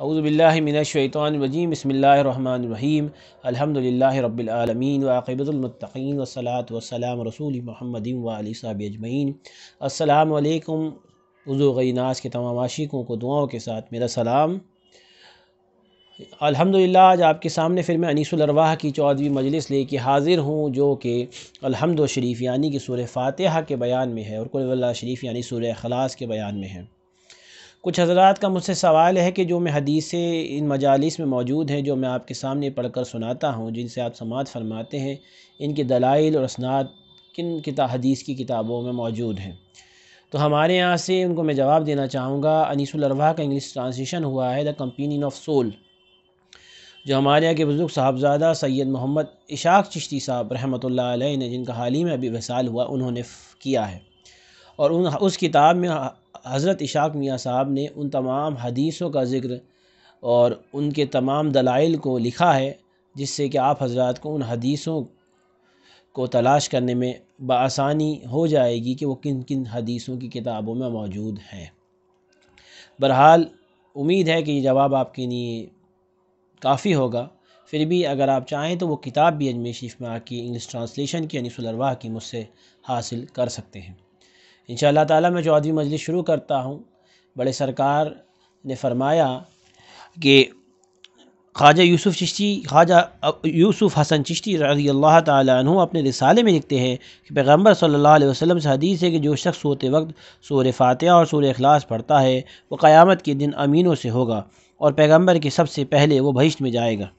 अज़बिल्लिमिनशैतवानवजीम बसमीम अलहमदिल्ला रबालमीन वाक़बतमतकीन वसलात वसलाम रसूल महमदीम वाली साहब अजमैन असलकम उज़ोगनास के तमाम आशिकों को दुआओं के साथ मेरा सलाम अल्हम्दुलिल्लाह आज आपके सामने फिर मैं अनीसुलरवाह की चौदहवीं मजलिस लेके हाज़िर हूँ जो कि अलहमद यानी कि सूर्य फातहा के बयान में है और कुल्ला शरीफ यानी सूर्य खलास के बयान में है कुछ हजरात का मुझसे सवाल है कि जो मैं हदीसें इन मजालस में मौजूद हैं जो मैं आपके सामने पढ़ कर सुनाता हूँ जिनसे आप समात फरमाते हैं इनके दलाइल और असनात किन किता हदीस की किताबों में मौजूद हैं तो हमारे यहाँ से उनको मैं जवाब देना चाहूँगा अनीसुलरवा का इंग्लिश ट्रांसलेशन हुआ है द कंपेनियन ऑफ सोल जो हमारे यहाँ के बुज़ुर्ग साहबजादा सैयद मोहम्मद इशाक चिश्ती साहब रहमत ने जिनका हाल ही में अभी वसाल हुआ उन्होंने किया है और उन उस किताब में हज़रत इशाक मियाँ साहब ने उन तमाम हदीसों का ज़िक्र और उनके तमाम दलाइल को लिखा है जिससे कि आप हजरात को उन हदीसों को तलाश करने में बसानी हो जाएगी कि वो किन किन हदीसों की किताबों में मौजूद हैं बहरहाल उम्मीद है कि ये जवाब आपके लिए काफ़ी होगा फिर भी अगर आप चाहें तो वो किताब भी अजमेर शरीफ में आपकी इंग्लिश ट्रांसलेशन की अनिसुलरवाह की मुझसे हासिल कर सकते हैं इन ताला मैं चौदहवीं मजलिस शुरू करता हूँ बड़े सरकार ने फरमाया कि ख्वाजा यूसुफ चिश्ती ख्वाजा यूसुफ हसन चिश्ती रजी अल्लाह तु अपने रिसाले में लिखते हैं कि पैगम्बर सल्ला वसलम से हदीस है कि जो शख्स सोते वक्त सूर फातह और सूर अखलास पढ़ता है वो क़्यामत के दिन अमीनों से होगा और पैगम्बर के सबसे पहले वो भविष्य में जाएगा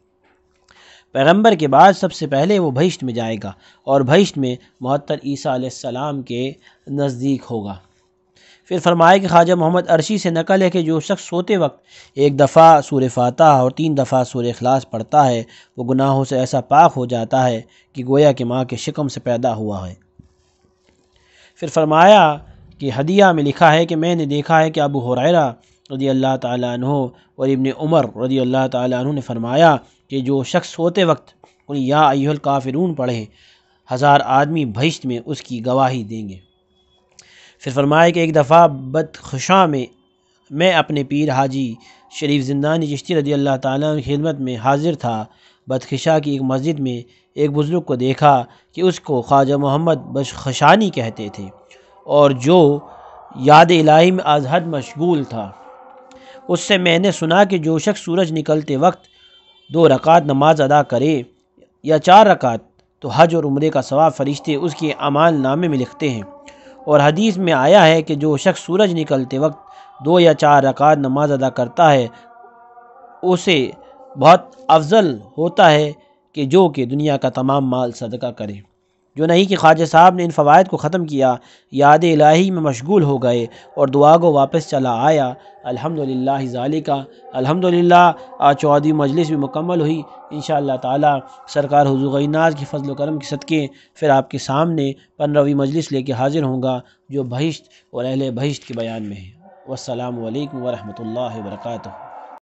पैगंबर के बाद सबसे पहले वो भहिष्ट में जाएगा और भहिष्ट में महत्तर ईसा सलाम के नज़दीक होगा फिर फरमाया कि ख्वाजा मोहम्मद अरशी से नकल है कि जो शख्स सोते वक्त एक दफ़ा सूर फातह और तीन दफ़ा सूर अखलास पढ़ता है वो गुनाहों से ऐसा पाक हो जाता है कि गोया के माँ के शिकम से पैदा हुआ है फिर फरमाया कि हदिया में लिखा है कि मैंने देखा है कि अबू हुरैरा रदी अल्लाह तु और इबन उमर रदी अल्लाह तु ने फरमाया कि जो शख्स सोते वक्त उन या अयल काफिरून पढ़े हज़ार आदमी भहिश्त में उसकी गवाही देंगे फिर फरमाए कि एक दफ़ा बदखशां में मैं अपने पीर हाजी शरीफ जिंदानी चिश्ती रजी अल्लाह ताली खिदमत में हाजिर था बदखशा की एक मस्जिद में एक बुज़ुर्ग को देखा कि उसको ख्वाजा मोहम्मद बशखशानी कहते थे और जो याद इलाही में आजहद मशगूल था उससे मैंने सुना कि जो शख्स सूरज निकलते वक्त दो रकात नमाज अदा करे या चार रकात तो हज और उम्र का सवाब फरिश्ते उसके अमाल नामे में लिखते हैं और हदीस में आया है कि जो शख्स सूरज निकलते वक्त दो या चार रकात नमाज अदा करता है उसे बहुत अफजल होता है कि जो कि दुनिया का तमाम माल सदका करें जो नहीं कि ख्वाजा साहब ने इन फ़वाद को ख़त्म किया याद इलाही में मशगूल हो गए और दुआ को वापस चला आया अल्हम्दुलिल्लाह ज़ालिका अल्हम्दुलिल्लाह चौदह मजलिस भी मुकम्मल हुई इन ताला सरकार हजूगनाज की फजल करम के सदक़े फिर आपके सामने पंद्रहवीं मजलिस लेके हाजिर होंगे जो बहिश्त और अहल बहिश्त के बयान में है वालकम वरहमल वर्का